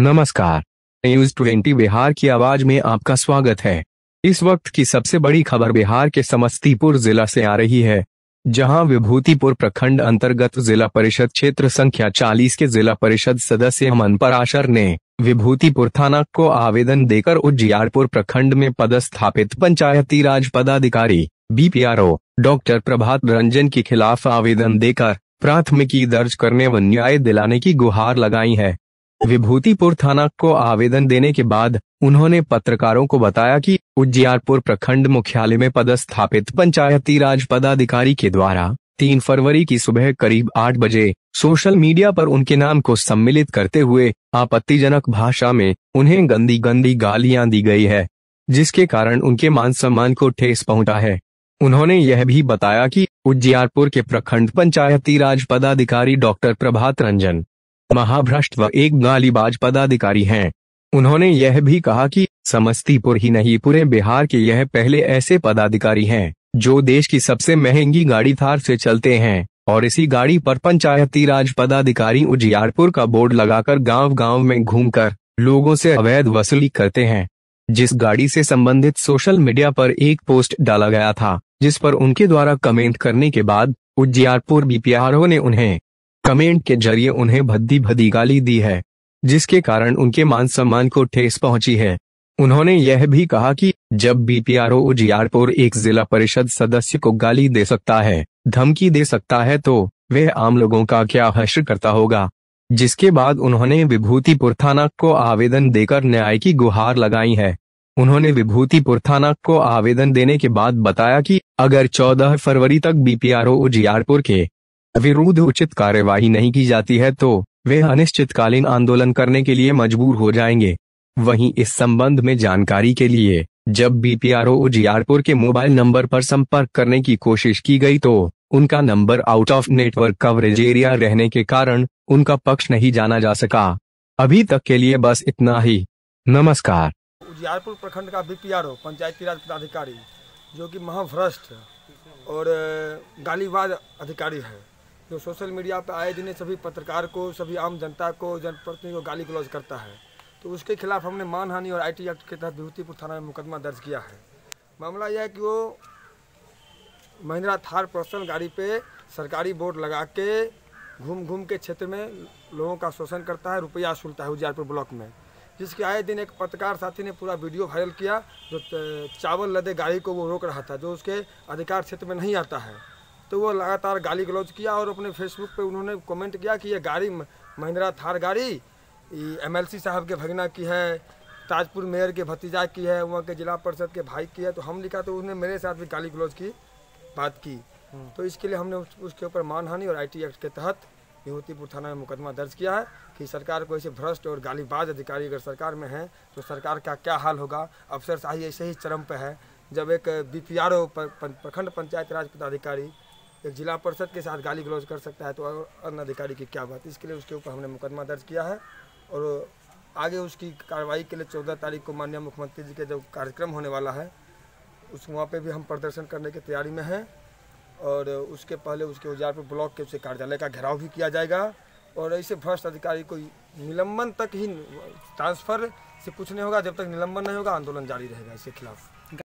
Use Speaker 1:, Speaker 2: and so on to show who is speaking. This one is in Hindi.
Speaker 1: नमस्कार न्यूज ट्वेंटी बिहार की आवाज में आपका स्वागत है इस वक्त की सबसे बड़ी खबर बिहार के समस्तीपुर जिला से आ रही है जहां विभूतिपुर प्रखंड अंतर्गत जिला परिषद क्षेत्र संख्या 40 के जिला परिषद सदस्य मनपर आशर ने विभूतिपुर थाना को आवेदन देकर उज्जियारपुर प्रखंड में पदस्थापित पंचायती राज पदाधिकारी बीपीआरओ डॉक्टर प्रभात रंजन के खिलाफ आवेदन देकर प्राथमिकी दर्ज करने व न्याय दिलाने की गुहार लगाई है विभूतिपुर थाना को आवेदन देने के बाद उन्होंने पत्रकारों को बताया कि उज्जियारपुर प्रखंड मुख्यालय में पदस्थापित पंचायती राज पदाधिकारी के द्वारा तीन फरवरी की सुबह करीब आठ बजे सोशल मीडिया पर उनके नाम को सम्मिलित करते हुए आपत्तिजनक भाषा में उन्हें गंदी गंदी गालियां दी गई है जिसके कारण उनके मान सम्मान को ठेस पहुंचा है उन्होंने यह भी बताया कि उज्जियारपुर के प्रखंड पंचायती राज पदाधिकारी डॉक्टर प्रभात रंजन महाभ्रष्ट व एक गालीबाज पदाधिकारी हैं उन्होंने यह भी कहा कि समस्तीपुर ही नहीं पूरे बिहार के यह पहले ऐसे पदाधिकारी हैं जो देश की सबसे महंगी गाड़ी थार से चलते हैं और इसी गाड़ी पर पंचायती राज पदाधिकारी उजियारपुर का बोर्ड लगाकर गांव-गांव में घूमकर लोगों से अवैध वसूली करते हैं जिस गाड़ी से संबंधित सोशल मीडिया पर एक पोस्ट डाला गया था जिस पर उनके द्वारा कमेंट करने के बाद उज्जियारपुर बीपीआरओ ने उन्हें कमेंट के जरिए उन्हें भद्दी भद्दी गाली दी है जिसके कारण उनके मान सम्मान को ठेस पहुंची है उन्होंने यह भी कहा कि जब बीपीआरओ उजियारपुर एक जिला परिषद सदस्य को गाली दे सकता है धमकी दे सकता है तो वह आम लोगों का क्या हर्ष करता होगा जिसके बाद उन्होंने विभूतिपुर थाना को आवेदन देकर न्याय की गुहार लगाई है उन्होंने विभूतिपुर थाना को आवेदन देने के बाद बताया कि अगर 14 फरवरी तक बीपीआरओ उजियारपुर के विरुद्ध उचित कार्यवाही नहीं की जाती है तो वे अनिश्चितकालीन आंदोलन करने के लिए मजबूर हो जाएंगे वहीं इस संबंध में जानकारी के लिए जब बीपीआरओ उजियारपुर के मोबाइल नंबर पर संपर्क करने की कोशिश की गई तो उनका number out of network coverage area रहने के कारण उनका पक्ष नहीं जाना जा सका अभी तक के लिए बस इतना ही नमस्कार
Speaker 2: उजियारपुर प्रखंड का बीपीआरओ पंचायती राज पदाधिकारी जो कि महाभ्रष्ट और गालीबाज अधिकारी है जो सोशल मीडिया पर आए दिन सभी पत्रकार को सभी आम जनता को जनप्रतिनिधि को गाली गलौज करता है तो उसके खिलाफ हमने मानहानि और आईटी एक्ट के तहत विभूतिपुर थाना में मुकदमा दर्ज किया है मामला यह है कि वो महिंद्रा थार पर्सनल गाड़ी पे सरकारी बोर्ड लगा के घूम घूम के क्षेत्र में लोगों का शोषण करता है रुपया सुलता है उजियारपुर ब्लॉक में जिसके आए दिन एक पत्रकार साथी ने पूरा वीडियो वायरल किया जो चावल लदे गाड़ी को वो रोक रहा था जो उसके अधिकार क्षेत्र में नहीं आता है तो वो लगातार गाली गलौज किया और अपने फेसबुक पे उन्होंने कमेंट किया कि ये गाड़ी महिंद्रा थार गाड़ी एमएलसी साहब के भगना की है ताजपुर मेयर के भतीजा की है वहाँ के जिला परिषद के भाई की है तो हम लिखा तो उसने मेरे साथ भी गाली गलौज की बात की हम्म। तो इसके लिए हमने उसके ऊपर मानहानि और आई एक्ट के तहत विभूतिपुर थाना में मुकदमा दर्ज किया है कि सरकार को ऐसे भ्रष्ट और गालीबाज अधिकारी अगर सरकार में हैं तो सरकार का क्या हाल होगा अफसर शाही ऐसे ही चरम पर है जब एक बी पी आर ओ प्रखंड पंचायत राज पदाधिकारी एक जिला परिषद के साथ गाली गलौज कर सकता है तो अन्य अधिकारी की क्या बात इसके लिए उसके ऊपर हमने मुकदमा दर्ज किया है और आगे उसकी कार्रवाई के लिए चौदह तारीख को माननीय मुख्यमंत्री जी के जो कार्यक्रम होने वाला है उस वहाँ पे भी हम प्रदर्शन करने की तैयारी में हैं और उसके पहले उसके उजारपुर ब्लॉक के उसके कार्यालय का घेराव भी किया जाएगा और ऐसे भ्रष्ट अधिकारी को निलंबन तक ही ट्रांसफर से कुछ नहीं होगा जब तक निलंबन नहीं होगा आंदोलन जारी रहेगा इसके खिलाफ़